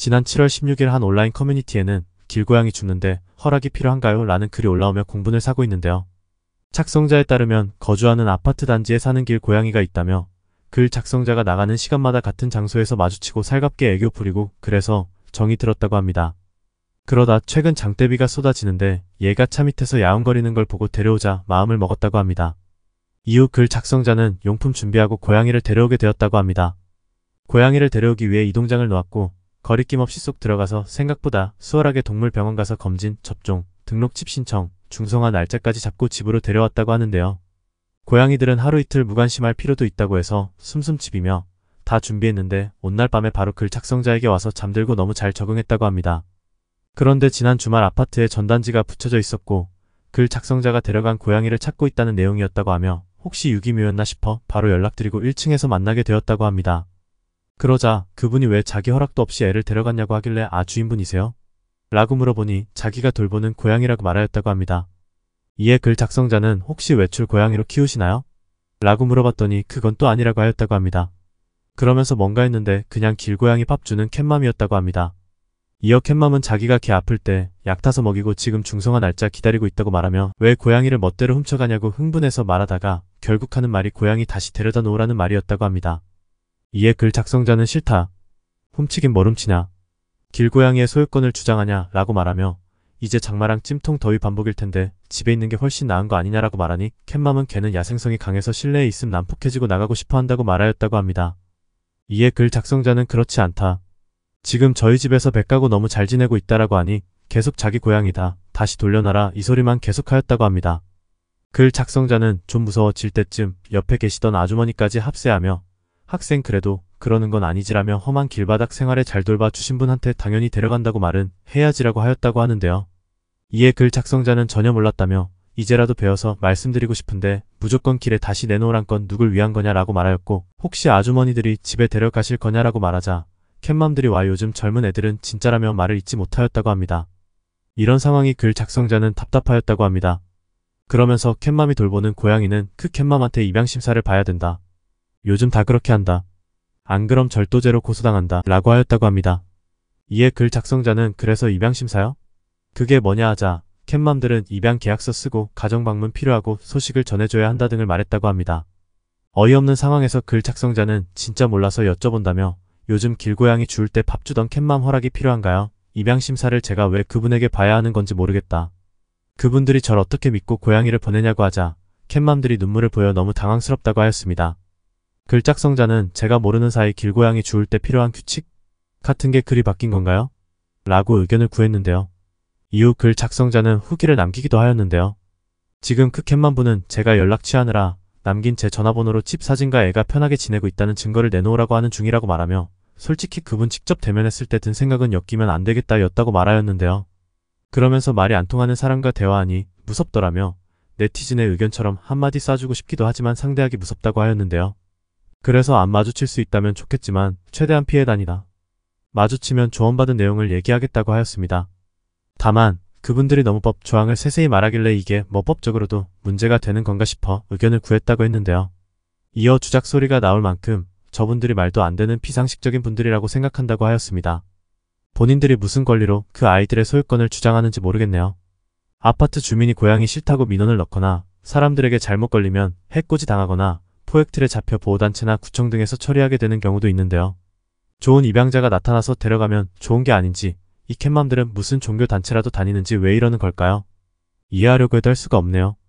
지난 7월 16일 한 온라인 커뮤니티에는 길고양이 죽는데 허락이 필요한가요? 라는 글이 올라오며 공분을 사고 있는데요. 작성자에 따르면 거주하는 아파트 단지에 사는 길고양이가 있다며 글 작성자가 나가는 시간마다 같은 장소에서 마주치고 살갑게 애교 부리고 그래서 정이 들었다고 합니다. 그러다 최근 장대비가 쏟아지는데 얘가 차 밑에서 야옹거리는 걸 보고 데려오자 마음을 먹었다고 합니다. 이후 글 작성자는 용품 준비하고 고양이를 데려오게 되었다고 합니다. 고양이를 데려오기 위해 이동장을 놓았고 거리낌 없이 쏙 들어가서 생각보다 수월하게 동물병원 가서 검진, 접종, 등록칩 신청, 중성화 날짜까지 잡고 집으로 데려왔다고 하는데요. 고양이들은 하루 이틀 무관심할 필요도 있다고 해서 숨숨칩이며 다 준비했는데 온날 밤에 바로 글 작성자에게 와서 잠들고 너무 잘 적응했다고 합니다. 그런데 지난 주말 아파트에 전단지가 붙여져 있었고 글 작성자가 데려간 고양이를 찾고 있다는 내용이었다고 하며 혹시 유기묘였나 싶어 바로 연락드리고 1층에서 만나게 되었다고 합니다. 그러자 그분이 왜 자기 허락도 없이 애를 데려갔냐고 하길래 아 주인분이세요? 라고 물어보니 자기가 돌보는 고양이라고 말하였다고 합니다. 이에 글 작성자는 혹시 외출 고양이로 키우시나요? 라고 물어봤더니 그건 또 아니라고 하였다고 합니다. 그러면서 뭔가 했는데 그냥 길고양이 밥 주는 캣맘이었다고 합니다. 이어 캣맘은 자기가 개 아플 때 약 타서 먹이고 지금 중성화 날짜 기다리고 있다고 말하며 왜 고양이를 멋대로 훔쳐가냐고 흥분해서 말하다가 결국 하는 말이 고양이 다시 데려다 놓으라는 말이었다고 합니다. 이에 글 작성자는 싫다. 훔치긴 뭘 훔치냐. 길고양이의 소유권을 주장하냐 라고 말하며 이제 장마랑 찜통 더위 반복일 텐데 집에 있는 게 훨씬 나은 거 아니냐라고 말하니 캣맘은 걔는 야생성이 강해서 실내에 있음 난폭해지고 나가고 싶어 한다고 말하였다고 합니다. 이에 글 작성자는 그렇지 않다. 지금 저희 집에서 배 까고 너무 잘 지내고 있다라고 하니 계속 자기 고향이다 다시 돌려놔라 이 소리만 계속하였다고 합니다. 글 작성자는 좀 무서워질 때쯤 옆에 계시던 아주머니까지 합세하며 학생 그래도 그러는 건 아니지라며 험한 길바닥 생활에 잘 돌봐 주신 분한테 당연히 데려간다고 말은 해야지라고 하였다고 하는데요. 이에 글 작성자는 전혀 몰랐다며 이제라도 배워서 말씀드리고 싶은데 무조건 길에 다시 내놓으란 건 누굴 위한 거냐라고 말하였고 혹시 아주머니들이 집에 데려가실 거냐라고 말하자 캣맘들이 와 요즘 젊은 애들은 진짜라며 말을 잊지 못하였다고 합니다. 이런 상황이 글 작성자는 답답하였다고 합니다. 그러면서 캣맘이 돌보는 고양이는 그 캣맘한테 입양심사를 봐야 된다. 요즘 다 그렇게 한다. 안 그럼 절도죄로 고소당한다. 라고 하였다고 합니다. 이에 글 작성자는 그래서 입양심사요? 그게 뭐냐 하자 캣맘들은 입양 계약서 쓰고 가정 방문 필요하고 소식을 전해줘야 한다 등을 말했다고 합니다. 어이없는 상황에서 글 작성자는 진짜 몰라서 여쭤본다며 요즘 길고양이 주울 때밥 주던 캣맘 허락이 필요한가요? 입양심사를 제가 왜 그분에게 봐야 하는 건지 모르겠다. 그분들이 절 어떻게 믿고 고양이를 보내냐고 하자 캣맘들이 눈물을 보여 너무 당황스럽다고 하였습니다. 글작성자는 제가 모르는 사이 길고양이 주울 때 필요한 규칙 같은 게 글이 바뀐 건가요? 라고 의견을 구했는데요. 이후 글 작성자는 후기를 남기기도 하였는데요. 지금 크캣만 분은 제가 연락 취하느라 남긴 제 전화번호로 칩 사진과 애가 편하게 지내고 있다는 증거를 내놓으라고 하는 중이라고 말하며 솔직히 그분 직접 대면했을 때 든 생각은 엮이면 안 되겠다 였다고 말하였는데요. 그러면서 말이 안 통하는 사람과 대화하니 무섭더라며 네티즌의 의견처럼 한마디 쏴주고 싶기도 하지만 상대하기 무섭다고 하였는데요. 그래서 안 마주칠 수 있다면 좋겠지만 최대한 피해 다니다. 마주치면 조언받은 내용을 얘기하겠다고 하였습니다. 다만 그분들이 너무법 조항을 세세히 말하길래 이게 뭐 법적으로도 문제가 되는 건가 싶어 의견을 구했다고 했는데요. 이어 주작 소리가 나올 만큼 저분들이 말도 안 되는 비상식적인 분들이라고 생각한다고 하였습니다. 본인들이 무슨 권리로 그 아이들의 소유권을 주장하는지 모르겠네요. 아파트 주민이 고양이 싫다고 민원을 넣거나 사람들에게 잘못 걸리면 해코지 당하거나 포획틀에 잡혀 보호단체나 구청 등에서 처리하게 되는 경우도 있는데요. 좋은 입양자가 나타나서 데려가면 좋은 게 아닌지 이 캣맘들은 무슨 종교단체라도 다니는지 왜 이러는 걸까요? 이해하려고 해도 할 수가 없네요.